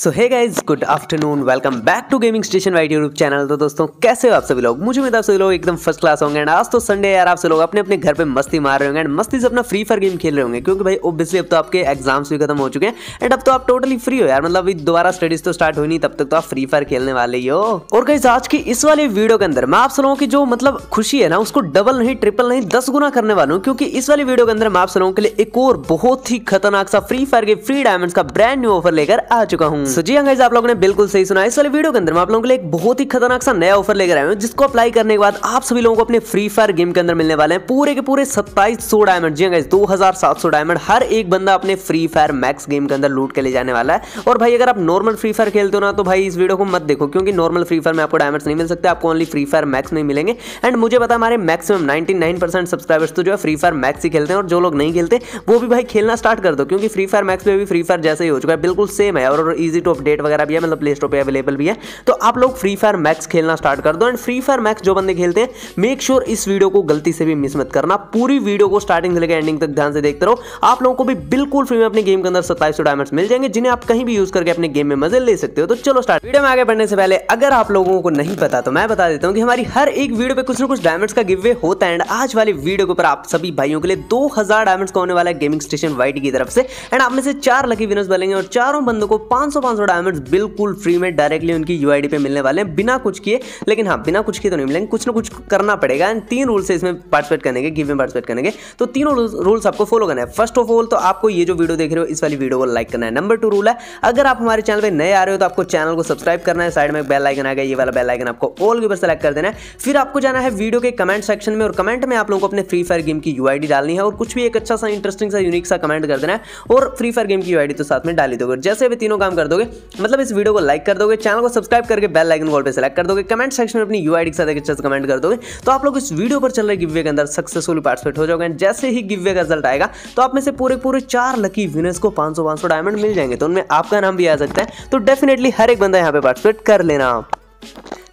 सो है guys good afternoon welcome back to gaming station white YouTube channel तो दोस्तों कैसे हो आप सभी लोग मुझे मैं आप सभी लोग एकदम फर्स्ट क्लास होंगे एंड आज तो संडे यार आप सभी लोग अपने अपने घर पे मस्ती मार रहे होंगे एंड मस्ती से अपना फ्री फायर गेम खेल रहे होंगे क्योंकि भाई ओब्वियसली अब तो आपके एग्जाम्स भी खत्म हो चुके हैं एंड अब तो आप टोटली फ्री हो यार मतलब अभी दोबारा स्टडीज तो स्टार्ट हुई नहीं तब तक तो आप फ्री फायर खेलने वाले ही हो और गाइज आज की इस वाले वीडियो के अंदर मैं आप सब लोगों की जो मतलब खुशी है ना उसको डबल नहीं ट्रिपल नहीं दस गुना करने वाला हूँ क्योंकि इस वाली वीडियो के अंदर मैं आप सब लोगों के लिए एक और बहुत ही खतरनाक सा फ्री फायर के फ्री डायमंड का ब्रांड न्यू ऑफर लेकर आ चुका हूँ सो hmm. जी गाइस आप लोगों ने बिल्कुल सही सुना इस वाले वीडियो के अंदर मैं आप लोगों के लिए एक बहुत ही खतरनाक सा नया ऑफर लेकर आया हूँ जिसको अप्लाई करने के बाद आप सभी लोगों को अपने फ्री फायर गेम के अंदर मिलने वाले हैं पूरे के पूरे सत्ताईस सौ डायमंड जी गाइस दो हजार सात सौ डायमंड हर एक बंदा अपने फ्री फायर मैक्स गेम के अंदर लूट के ले जाने वाला है और भाई अगर आप नॉर्मल फ्री फायर खेलते हो ना तो भाई इस वीडियो को मत देखो क्योंकि नॉर्मल फ्री फायर में आपको डायमंड नहीं मिल सकते आपको ओनली फ्री फायर मैक्स नहीं मिलेंगे एंड मुझे पता हमारे मैक्सिमम नाइनटी सब्सक्राइबर्स तो जो है फ्री फायर मैक्स ही खेलते हैं और जो लोग नहीं खेलते वो भी भाई खेलना स्टार्ट कर दो क्योंकि फ्री फायर मैक्स में भी फ्री फायर जैसे ही हो चुका है बिल्कुल सेम है और इजी टू अपडेट वगैरह भी है मतलब प्ले स्टोर पर अवेलेबल भी है तो आप लोग फ्री फायर मैक्स खेलना स्टार्ट कर दो एंड फ्री फायर मैक्स जो बंदे खेलते हैं मेक श्योर इस वीडियो को गलती से भी मिस मत करना पूरी वीडियो को स्टार्टिंग से लेकर एंडिंग तक ध्यान से देखते रहो आप लोगों को भी बिल्कुल फ्री में अपने गेम के अंदर सत्ताईस डायमंड्स मिल जाएंगे जिन्हें आप कहीं भी यूज करके अपने गेम में मजे ले सकते हो तो चलो स्टार्ट वीडियो में आगे बढ़ने से पहले अगर आप लोगों को नहीं पता तो मैं बता देता हूँ कि हमारी हर एक वीडियो पे कुछ ना कुछ डायमंड्स का गिवे होता है एंड आज वाली वीडियो के ऊपर आप सभी भाइयों के लिए दो हजार डायमंड्स का होने वाला है गेमिंग स्टेशन वाइट की तरफ से एंड आप में से चार लकी विनर्स बनेंगे और चारों बंदों को पांच 500 डायमंड्स बिल्कुल फ्री में डायरेक्टली उनकी यू पे मिलने वाले हैं बिना कुछ किए लेकिन हाँ बिना कुछ किए तो नहीं मिलेंगे कुछ ना कुछ करना पड़ेगा एंड तीन रूल्स है इसमें पार्टिसिपेट करने के गिव में पार्टिसिपेट करने के तो तीनों रूल्स आपको फॉलो करना है फर्स्ट ऑफ ऑल तो आपको ये जो वीडियो देख रहे हो इस वाली वीडियो को लाइक करना है नंबर टू रूल है अगर आप हमारे चैनल पर नए आ रहे हो तो आपको चैनल को सब्सक्राइब करना है साइड में बेल आइकन आ गया ये वाला बेल आइकन आपको ऑल के ऊपर सेलेक्ट कर देना है फिर आपको जाना है वीडियो के कमेंट सेक्शन में और कमेंट में आप लोगों को अपने फ्री फायर गेम की यू डालनी है और कुछ भी एक अच्छा सा इंटरेस्टिंग सा यूनिक सा कमेंट कर देना है और फ्री फायर गेम की यू तो साथ में डाली दोगे जैसे भी तीनों काम कर दोगे मतलब इस वीडियो को लाइक कर दोगे चैनल को सब्सक्राइब करके बेल लाइकन कॉल पर सेलेक्ट कर दोगे कमेंट सेक्शन में अपनी यू आई के साथ कमेंट कर दोगे तो आप लोग इस वीडियो पर चल रहे गिव्य के अंदर सक्सेसफुल पार्टिसिपेट हो जाओगे जैसे ही गिव्य का रिजल्ट आएगा तो आप में से पूरे पूरे चार लकी विनर्स को पांच सौ डायमंड मिल जाएंगे तो उनमें आपका नाम भी आ सकता है तो डेफिनेटली हर एक बंदा यहाँ पे पार्टिसिपेट कर लेना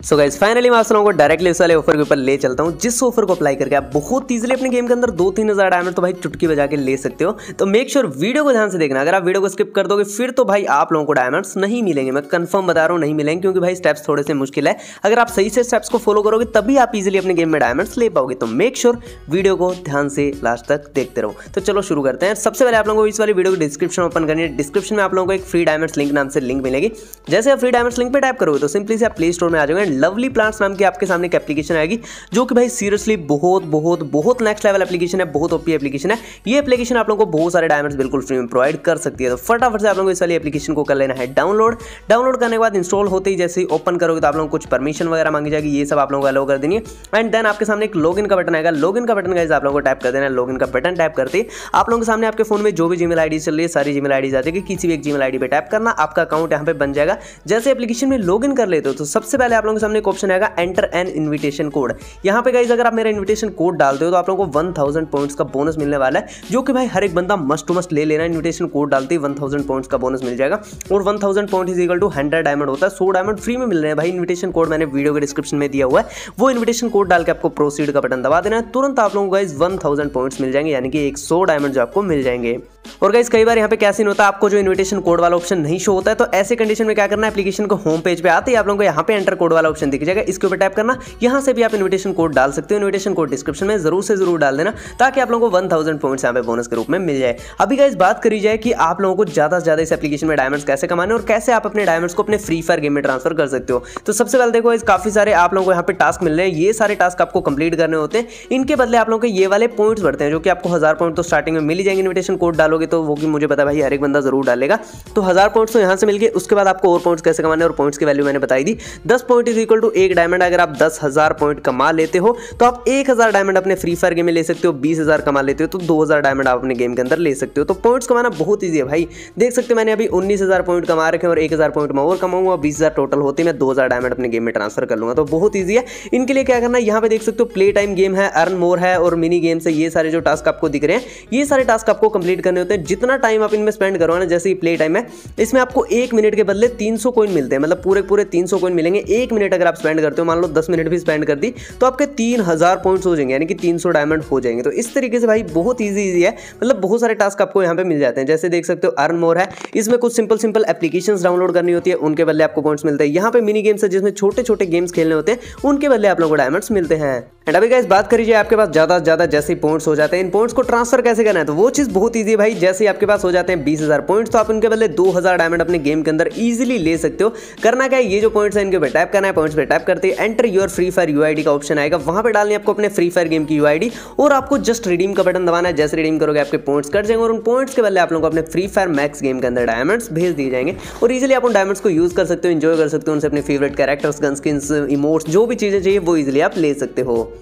सो गाइज फाइनली मैं आप लोगों को डायरेक्टली इस वाले ऑफर के ऊपर ले चलता हूँ जिस ऑफर को अप्लाई करके आप बहुत ईजिली अपने गेम के अंदर दो तीन हज़ार डायमंड तो भाई चुटकी बजा के ले सकते हो तो मेक श्योर sure वीडियो को ध्यान से देखना अगर आप वीडियो को स्किप कर दोगे फिर तो भाई आप लोगों को डायमंड्स नहीं मिलेंगे मैं कन्फर्म बता रहा हूँ नहीं मिलेंगे क्योंकि भाई स्टेप्स थोड़े से मुश्किल है अगर आप सही से स्टेप्स को फॉलो करोगे तभी आप इजिली अपने गेम में डायमंड्स ले पाओगे तो मेक श्योर वीडियो को ध्यान से लास्ट तक देखते रहो तो चलो शुरू करते हैं सबसे पहले आप लोगों को इस वाली वीडियो को डिस्क्रिप्शन ओपन करनी है डिस्क्रिप्शन में आप लोगों को एक फ्री डायमंड्स लिंक नाम से लिंक मिलेगी जैसे आप फ्री डायमंड्स लिंक पर टाइप करोगे तो सिंपली से आप प्ले स्टोर में आ जाओगे लवली प्लांट्स नाम की आपके सामने एक एप्लीकेशन आएगी जो कि भाई सीरियसली बहुत बहुत बहुत नेक्स्ट लेवल एप्लीकेशन है बहुत ओपी एप्लीकेशन है ये एप्लीकेशन आप लोगों को बहुत सारे डायमंड्स बिल्कुल फ्री में प्रोवाइड कर सकती है तो फटाफट से आप लोगों को इस वाली एप्लीकेशन को कर लेना है डाउनलोड डाउनलोड करने के बाद इंस्टॉल होते ही जैसे ओपन करोगे तो आप लोगों को कुछ परमिशन वगैरह मांगी जाएगी ये सब आप लोगों को अलाउ कर देनी है एंड देन आपके सामने एक लॉग का बटन आएगा लॉग का बटन का आप लोगों को टाइप कर देना है लॉग का बटन टाइप करते ही आप लोगों के सामने आपके फोन में जो भी जीमेल आईडी चल रही है सारी जीमेल आईडी जाती है किसी भी एक जीमेल आईडी पे टाइप करना आपका अकाउंट यहाँ पे बन जाएगा जैसे एप्लीकेशन में लॉग कर लेते हो तो सबसे पहले आप लोगों आपके सामने एक ऑप्शन आएगा एंटर एन इन्विटेशन कोड यहाँ पे गाइज अगर आप मेरा इन्विटेशन कोड डालते हो तो आप लोगों को वन थाउजेंड पॉइंट्स का बोनस मिलने वाला है जो कि भाई हर एक बंदा मस्ट टू मस्ट ले लेना इन्विटेशन कोड डालते ही वन थाउजेंड पॉइंट्स का बोनस मिल जाएगा और one thousand point is equal to hundred diamond होता है सो डायमंड फ्री में मिल रहे हैं भाई इन्विटेशन कोड मैंने वीडियो के डिस्क्रिप्शन में दिया हुआ है वो इन्विटेशन कोड डाल के आपको प्रोसीड का बटन दबा देना है तुरंत आप लोगों को गाइज वन थाउजेंड पॉइंट्स मिल जाएंगे यानी कि एक सौ डायमंड जो आपको मिल जाएंगे और गाइज कई बार यहाँ पे क्या सीन होता है आपको जो इन्विटेशन कोड वाला ऑप्शन नहीं शो होता है तो ऐसे कंडीशन में क्या करना है एप्लीकेशन को होम पेज पे आते ही आप लोगों को यहाँ पे एंटर कोड वाला का ऑप्शन दिख जाएगा इसके ऊपर टाइप करना यहाँ से भी आप इन्विटेशन कोड डाल सकते हो इन्विटेशन कोड डिस्क्रिप्शन में जरूर से जरूर डाल देना ताकि आप लोगों को वन थाउजेंड पॉइंट्स यहाँ पे बोनस के रूप में मिल जाए अभी का बात करी जाए कि आप लोगों को ज़्यादा से ज़्यादा इस एप्लीकेशन में डायमंड्स कैसे कमाने और कैसे आप अपने डायमंड्स को अपने फ्री फायर गेम में ट्रांसफर कर सकते हो तो सबसे पहले देखो इस काफ़ी सारे आप लोगों को यहाँ पे टास्क मिल रहे हैं ये सारे टास्क आपको कंप्लीट करने होते हैं इनके बदले आप लोगों के ये वाले पॉइंट्स बढ़ते हैं जो कि आपको हज़ार पॉइंट तो स्टार्टिंग में मिल जाएंगे इन्विटेशन कोड डालोगे तो वो कि मुझे पता भाई हर एक बंदा जरूर डालेगा तो हज़ार पॉइंट्स तो यहाँ से मिल गए उसके बाद आपको और पॉइंट्स कैसे कमाने और पॉइंट्स की वैल्यू मैंने बताई दी दस पॉइंट इक्वल टू एक डायमंड अगर आप दस हज़ार पॉइंट कमा लेते हो तो आप एक हज़ार डायमंड अपने फ्री फायर गेम में ले सकते हो बीस हज़ार कमा लेते हो तो दो हज़ार डायमंड आप अपने गेम के अंदर ले सकते हो तो पॉइंट्स कमाना बहुत ईजी है भाई देख सकते हो मैंने अभी उन्नीस हज़ार पॉइंट कमा रखे और एक हज़ार पॉइंट मैं और कमाऊंगा बीस हज़ार टोटल होते मैं दो हज़ार डायमंड अपने गेम में ट्रांसफर कर लूंगा तो बहुत ईजी है इनके लिए क्या करना यहाँ पे देख सकते हो प्ले टाइम गेम है अर्न मोर है और मिनी गेम्स है ये सारे जो टास्क आपको दिख रहे हैं ये सारे टास्क आपको कंप्लीट करने होते हैं जितना टाइम आप इनमें स्पेंड करो ना जैसे प्ले टाइम है इसमें आपको एक मिनट के बदले तीन सौ मिलते हैं मतलब पूरे पूरे तीन सौ मिलेंगे एक मिनट मिनट अगर आप स्पेंड करते हो मान लो दस मिनट भी स्पेंड कर दी तो आपके तीन हज़ार पॉइंट्स हो जाएंगे यानी कि तीन सौ डायमंड हो जाएंगे तो इस तरीके से भाई बहुत ईजी ईजी है मतलब बहुत सारे टास्क आपको यहाँ पे मिल जाते हैं जैसे देख सकते हो अर्न मोर है इसमें कुछ सिंपल सिंपल एप्लीकेशन डाउनलोड करनी होती है उनके बदले आपको पॉइंट्स मिलते हैं यहाँ पे मिनी गेम्स है जिसमें छोटे छोटे गेम्स खेलने होते हैं उनके बदले आप लोगों को डायमंड्स मिलते हैं एंड अभी गाइस बात करीजिए आपके पास ज़्यादा से ज़्यादा जैसे पॉइंट्स हो जाते हैं इन पॉइंट्स को ट्रांसफर कैसे करना है तो वो चीज़ बहुत ईजी है भाई जैसे आपके पास हो जाते हैं बीस हज़ार पॉइंट्स तो आप इनके बदले दो हज़ार डायमंड अपने गेम के अंदर ईजिली ले सकते हो करना क्या है ये जो पॉइंट्स है इनके पर टैप करना है पॉइंट्स पर टैप करते हैं enter your Free Fire U का ऑप्शन आएगा वहाँ पर डालनी आपको अपने फ्री फायर गेम की यू और आपको जस्ट रिडीम का बटन दबाना है जैसे रिडीम करोगे आपके पॉइंट्स कट जाएंगे और उन पॉइंट्स के बदले आप लोगों को अपने फ्री फायर मैक्स गेम के अंदर डायमंड्स भेज दिए जाएंगे और इजिली आप उन डायमंड्स को यूज़ कर सकते हो इंजॉय कर सकते हो उनसे अपने favourite characters gun skins emotes जो भी चीज़ें चाहिए वो इजिली आप ले सकते हो